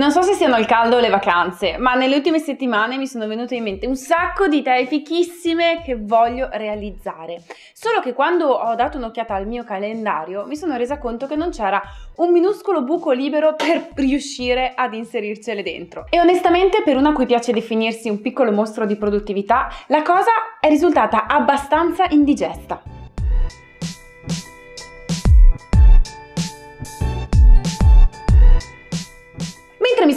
Non so se siano al caldo o le vacanze, ma nelle ultime settimane mi sono venute in mente un sacco di idee fichissime che voglio realizzare. Solo che quando ho dato un'occhiata al mio calendario mi sono resa conto che non c'era un minuscolo buco libero per riuscire ad inserircele dentro. E onestamente per una a cui piace definirsi un piccolo mostro di produttività, la cosa è risultata abbastanza indigesta.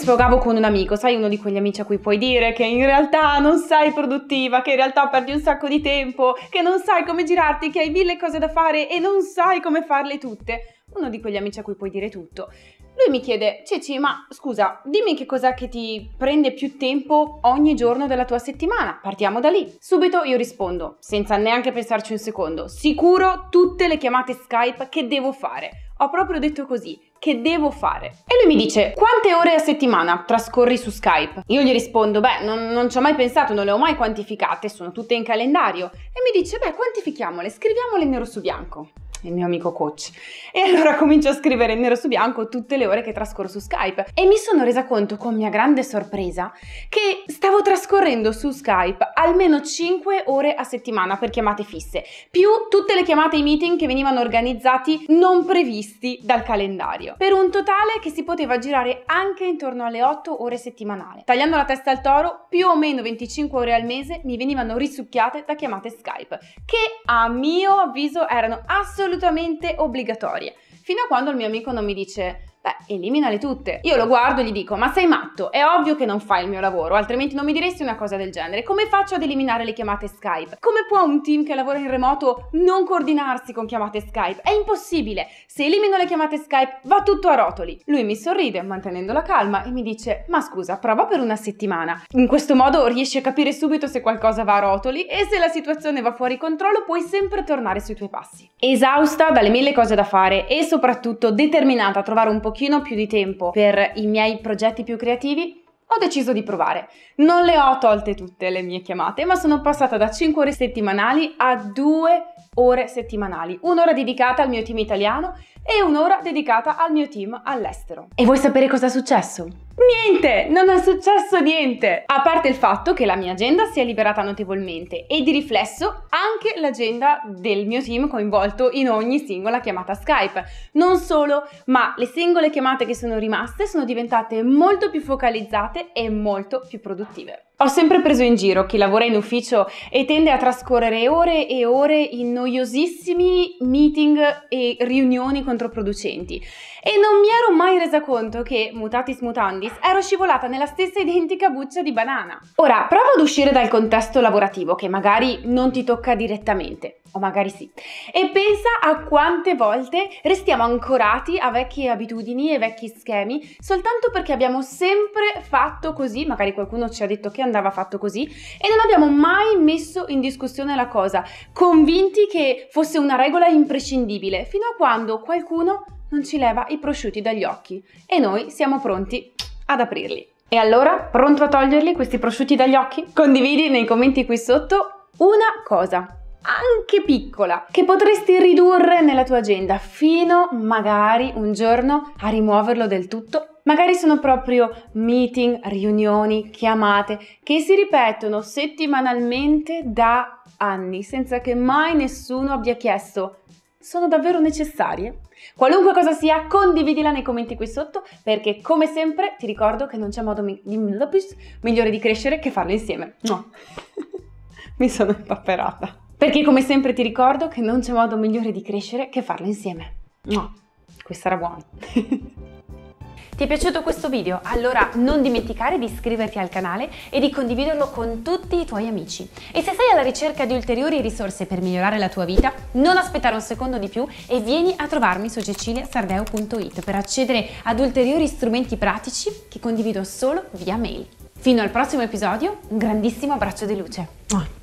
sfogavo con un amico, sai, uno di quegli amici a cui puoi dire che in realtà non sei produttiva, che in realtà perdi un sacco di tempo, che non sai come girarti, che hai mille cose da fare e non sai come farle tutte. Uno di quegli amici a cui puoi dire tutto. Lui mi chiede, Ceci, ma scusa, dimmi che cos'è che ti prende più tempo ogni giorno della tua settimana. Partiamo da lì. Subito io rispondo, senza neanche pensarci un secondo, sicuro tutte le chiamate Skype che devo fare. Ho proprio detto così, che devo fare? E lui mi dice, quante ore a settimana trascorri su Skype? Io gli rispondo, beh, non, non ci ho mai pensato, non le ho mai quantificate, sono tutte in calendario. E mi dice, beh, quantifichiamole, scriviamole nero su bianco il mio amico coach. E allora comincio a scrivere in nero su bianco tutte le ore che trascorro su Skype e mi sono resa conto con mia grande sorpresa che stavo trascorrendo su Skype almeno 5 ore a settimana per chiamate fisse, più tutte le chiamate e i meeting che venivano organizzati non previsti dal calendario, per un totale che si poteva girare anche intorno alle 8 ore settimanali. Tagliando la testa al toro, più o meno 25 ore al mese mi venivano risucchiate da chiamate Skype, che a mio avviso erano assolutamente assolutamente obbligatorie. Fino a quando il mio amico non mi dice Beh, eliminale tutte. Io lo guardo e gli dico, ma sei matto, è ovvio che non fai il mio lavoro, altrimenti non mi diresti una cosa del genere. Come faccio ad eliminare le chiamate Skype? Come può un team che lavora in remoto non coordinarsi con chiamate Skype? È impossibile. Se elimino le chiamate Skype va tutto a rotoli. Lui mi sorride, mantenendo la calma, e mi dice, ma scusa, prova per una settimana. In questo modo riesci a capire subito se qualcosa va a rotoli e se la situazione va fuori controllo puoi sempre tornare sui tuoi passi. Esausta dalle mille cose da fare e soprattutto determinata a trovare un po' pochino più di tempo per i miei progetti più creativi, ho deciso di provare. Non le ho tolte tutte le mie chiamate, ma sono passata da 5 ore settimanali a 2 ore settimanali, un'ora dedicata al mio team italiano e un'ora dedicata al mio team all'estero. E vuoi sapere cosa è successo? Niente, non è successo niente! A parte il fatto che la mia agenda si è liberata notevolmente e di riflesso anche l'agenda del mio team coinvolto in ogni singola chiamata Skype. Non solo, ma le singole chiamate che sono rimaste sono diventate molto più focalizzate e molto più produttive. Ho sempre preso in giro chi lavora in ufficio e tende a trascorrere ore e ore in noiosissimi meeting e riunioni controproducenti. E non mi ero mai resa conto che, mutatis mutandis, ero scivolata nella stessa identica buccia di banana. Ora, prova ad uscire dal contesto lavorativo, che magari non ti tocca direttamente o magari sì. E pensa a quante volte restiamo ancorati a vecchie abitudini e vecchi schemi soltanto perché abbiamo sempre fatto così, magari qualcuno ci ha detto che andava fatto così, e non abbiamo mai messo in discussione la cosa, convinti che fosse una regola imprescindibile, fino a quando qualcuno non ci leva i prosciutti dagli occhi e noi siamo pronti ad aprirli. E allora, pronto a toglierli questi prosciutti dagli occhi? Condividi nei commenti qui sotto una cosa anche piccola che potresti ridurre nella tua agenda fino magari un giorno a rimuoverlo del tutto Magari sono proprio meeting, riunioni, chiamate che si ripetono settimanalmente da anni senza che mai nessuno abbia chiesto sono davvero necessarie? Qualunque cosa sia, condividila nei commenti qui sotto perché come sempre ti ricordo che non c'è modo migliore di crescere che farlo insieme. No. mi sono impapperata. Perché come sempre ti ricordo che non c'è modo migliore di crescere che farlo insieme. No, questo era buono. Ti è piaciuto questo video? Allora non dimenticare di iscriverti al canale e di condividerlo con tutti i tuoi amici. E se sei alla ricerca di ulteriori risorse per migliorare la tua vita, non aspettare un secondo di più e vieni a trovarmi su ceciliasardeo.it per accedere ad ulteriori strumenti pratici che condivido solo via mail. Fino al prossimo episodio, un grandissimo abbraccio di luce.